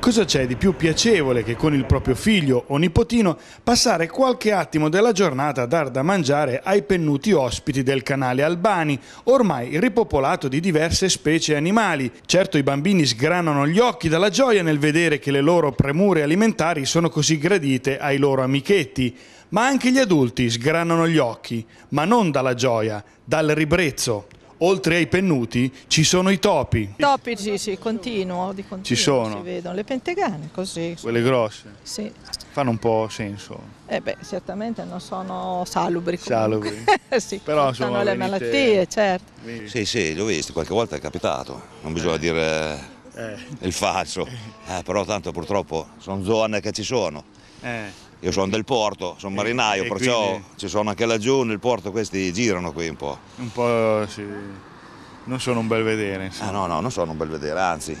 Cosa c'è di più piacevole che con il proprio figlio o nipotino passare qualche attimo della giornata a dar da mangiare ai pennuti ospiti del canale Albani, ormai ripopolato di diverse specie animali. Certo i bambini sgranano gli occhi dalla gioia nel vedere che le loro premure alimentari sono così gradite ai loro amichetti, ma anche gli adulti sgranano gli occhi, ma non dalla gioia, dal ribrezzo, oltre ai pennuti ci sono i topi. Topi, sì, sì, continuo, di continuo ci sono. si vedono. Le pentegane, così. Quelle grosse? Sì. Fanno un po' senso. Eh beh, certamente non sono salubri comunque. Salubri. sì, Però sono le venite... malattie, certo. Sì, sì, l'ho visto, qualche volta è capitato. Non bisogna eh. dire... Eh. il falso, eh, eh però tanto purtroppo sono zone che ci sono. Eh. Io sono del porto, sono marinaio, e, perciò quindi... ci sono anche laggiù nel porto, questi girano qui un po'. Un po' sì, non sono un bel vedere. Ah, no, no, non sono un bel vedere, anzi.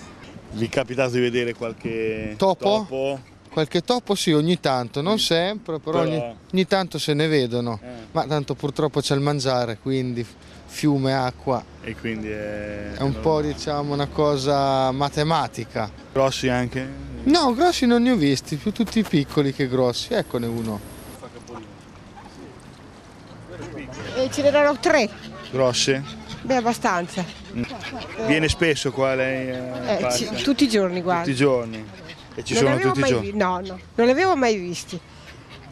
Vi è capitato di vedere qualche topo? topo? Qualche topo sì, ogni tanto, non mm. sempre, però, però... Ogni, ogni, tanto se ne vedono. Eh. Ma tanto purtroppo c'è il mangiare, quindi fiume, acqua. E quindi è... È un allora... po' diciamo una cosa matematica. Grossi anche? No, grossi non ne ho visti, più tutti piccoli che grossi. Eccone uno. E ce ne erano tre. Grossi? Beh, abbastanza. Mm. Viene spesso qua lei? Eh, eh tutti i giorni, guarda. Tutti i giorni. E ci non sono tutti i giorni? Vi- no, no, non li avevo mai visti.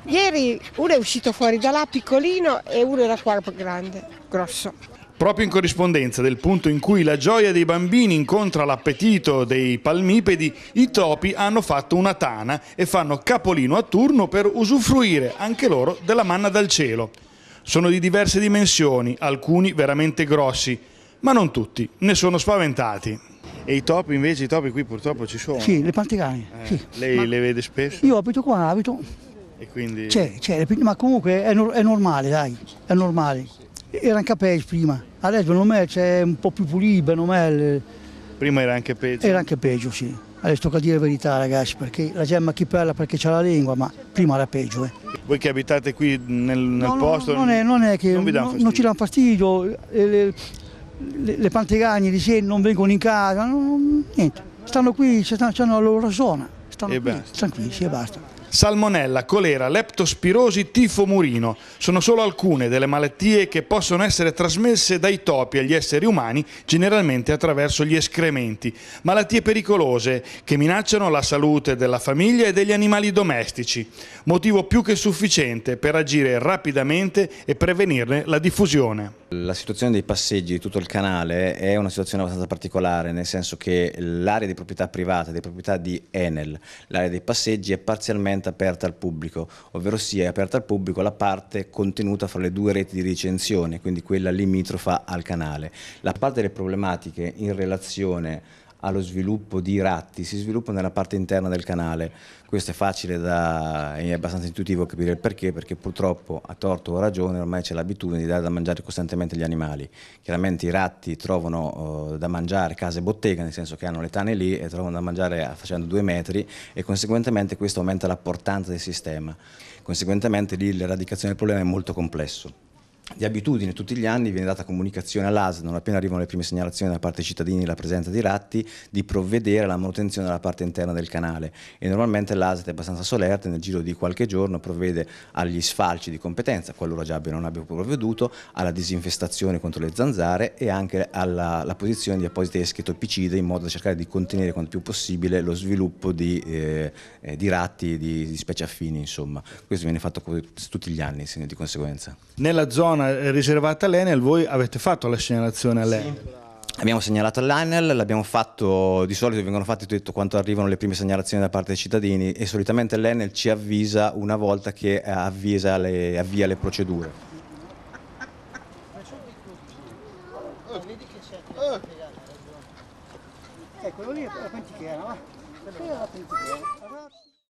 Ieri uno è uscito fuori da là piccolino e uno era qua grande, grosso. Proprio in corrispondenza del punto in cui la gioia dei bambini incontra l'appetito dei palmipedi, i topi hanno fatto una tana e fanno capolino a turno per usufruire anche loro della manna dal cielo. Sono di diverse dimensioni, alcuni veramente grossi, ma non tutti, ne sono spaventati. E i top invece, i top qui purtroppo ci sono? Sì, le pantegane. Eh, sì. Lei le vede spesso? Io abito qua, abito. E quindi... C'è, c'è, ma comunque è, no, è, normale, dai, è normale. Era anche peggio prima, adesso secondo me c'è un po' più pulito, me... Prima era anche peggio? Era anche peggio, sì. Adesso tocca dire la verità ragazzi, perché la gemma chi perla perché c'ha la lingua, ma prima era peggio. Eh. Voi che abitate qui nel, nel no, posto? No, non, è, non è che non, non, ci danno fastidio, eh, le, le pantegane di sé non vengono in casa, non, niente, stanno qui, stanno, hanno la loro zona, stanno e qui, basta. tranquilli e basta. Salmonella, colera, leptospirosi, tifo murino sono solo alcune delle malattie che possono essere trasmesse dai topi agli esseri umani, generalmente attraverso gli escrementi. Malattie pericolose che minacciano la salute della famiglia e degli animali domestici. Motivo più che sufficiente per agire rapidamente e prevenirne la diffusione. La situazione dei passeggi di tutto il canale è una situazione abbastanza particolare, nel senso che l'area di proprietà privata di proprietà di Enel, l'area dei passeggi è parzialmente aperta al pubblico, ovvero sia è aperta al pubblico la parte contenuta fra le due reti di recensione, quindi quella limitrofa al canale. La parte delle problematiche in relazione allo sviluppo di ratti si sviluppa nella parte interna del canale. Questo è facile da, è abbastanza intuitivo capire il perché, perché purtroppo a torto o a ragione ormai c'è l'abitudine di dare da mangiare costantemente gli animali. Chiaramente i ratti trovano eh, da mangiare case e bottega, nel senso che hanno le tane lì e trovano da mangiare facendo due metri e conseguentemente questo aumenta la portanza del sistema. Conseguentemente lì l'eradicazione del problema è molto complesso di abitudine tutti gli anni viene data comunicazione all'AS, non appena arrivano le prime segnalazioni da parte dei cittadini della presenza di ratti, di provvedere alla manutenzione della parte interna del canale e normalmente l'ASET è abbastanza solerte, nel giro di qualche giorno provvede agli sfalci di competenza, qualora già non abbia provveduto, alla disinfestazione contro le zanzare e anche alla posizione di apposite esche topicide in modo da cercare di contenere quanto più possibile lo sviluppo di, eh, eh di ratti, di, di specie affini insomma. Questo viene fatto tutti gli anni di conseguenza. Nella zona zona riservata all'Enel, voi avete fatto la segnalazione all'Enel? Sì. Abbiamo segnalato all'ANEL, l'abbiamo fatto, di solito vengono fatte tutto quanto arrivano le prime segnalazioni da parte dei cittadini e solitamente l'Enel ci avvisa una volta che eh, le, avvia le procedure. Eh, quello lì è quanti che era, ma? Quello era la che